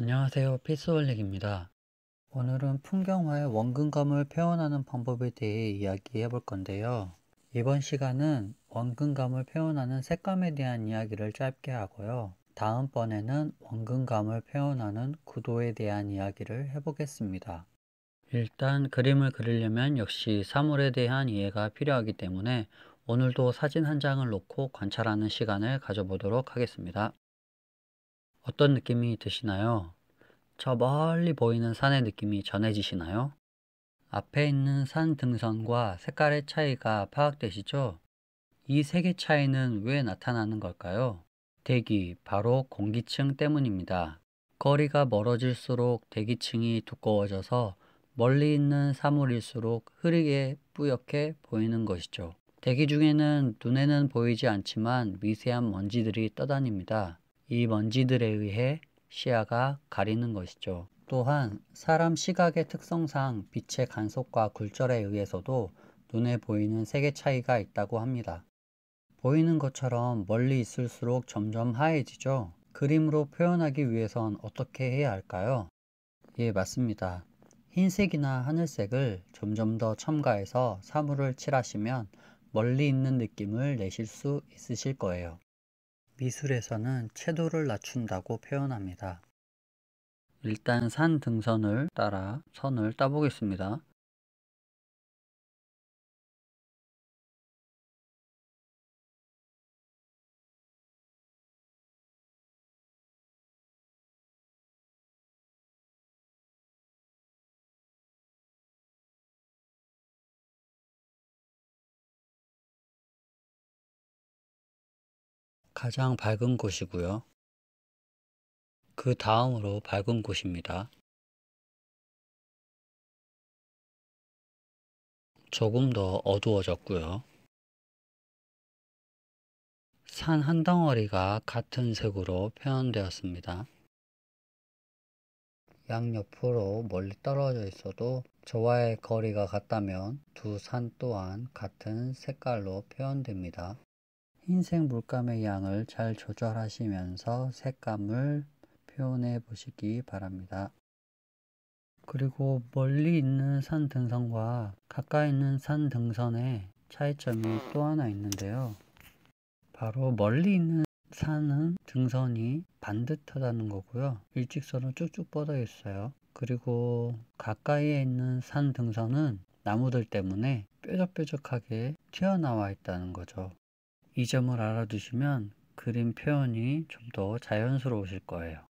안녕하세요 피스월릭입니다. 오늘은 풍경화의 원근감을 표현하는 방법에 대해 이야기해 볼 건데요. 이번 시간은 원근감을 표현하는 색감에 대한 이야기를 짧게 하고요. 다음번에는 원근감을 표현하는 구도에 대한 이야기를 해보겠습니다. 일단 그림을 그리려면 역시 사물에 대한 이해가 필요하기 때문에 오늘도 사진 한 장을 놓고 관찰하는 시간을 가져보도록 하겠습니다. 어떤 느낌이 드시나요? 저 멀리 보이는 산의 느낌이 전해지시나요? 앞에 있는 산 등선과 색깔의 차이가 파악되시죠? 이세개 차이는 왜 나타나는 걸까요? 대기, 바로 공기층 때문입니다. 거리가 멀어질수록 대기층이 두꺼워져서 멀리 있는 사물일수록 흐리게 뿌옇게 보이는 것이죠. 대기 중에는 눈에는 보이지 않지만 미세한 먼지들이 떠다닙니다. 이 먼지들에 의해 시야가 가리는 것이죠. 또한 사람 시각의 특성상 빛의 간섭과 굴절에 의해서도 눈에 보이는 색의 차이가 있다고 합니다. 보이는 것처럼 멀리 있을수록 점점 하얘지죠. 그림으로 표현하기 위해선 어떻게 해야 할까요? 예, 맞습니다. 흰색이나 하늘색을 점점 더 첨가해서 사물을 칠하시면 멀리 있는 느낌을 내실 수 있으실 거예요. 미술에서는 채도를 낮춘다고 표현합니다. 일단 산 등선을 따라 선을 따보겠습니다. 가장 밝은 곳이고요. 그 다음으로 밝은 곳입니다. 조금 더 어두워졌고요. 산 한 덩어리가 같은 색으로 표현되었습니다. 양옆으로 멀리 떨어져 있어도 저와의 거리가 같다면 두 산 또한 같은 색깔로 표현됩니다. 흰색 물감의 양을 잘 조절하시면서 색감을 표현해 보시기 바랍니다. 그리고 멀리 있는 산 등선과 가까이 있는 산 등선의 차이점이 또 하나 있는데요. 바로 멀리 있는 산은 등선이 반듯하다는 거고요. 일직선은 쭉쭉 뻗어 있어요. 그리고 가까이에 있는 산 등선은 나무들 때문에 뾰족뾰족하게 튀어나와 있다는 거죠. 이 점을 알아두시면 그림 표현이 좀 더 자연스러우실 거예요.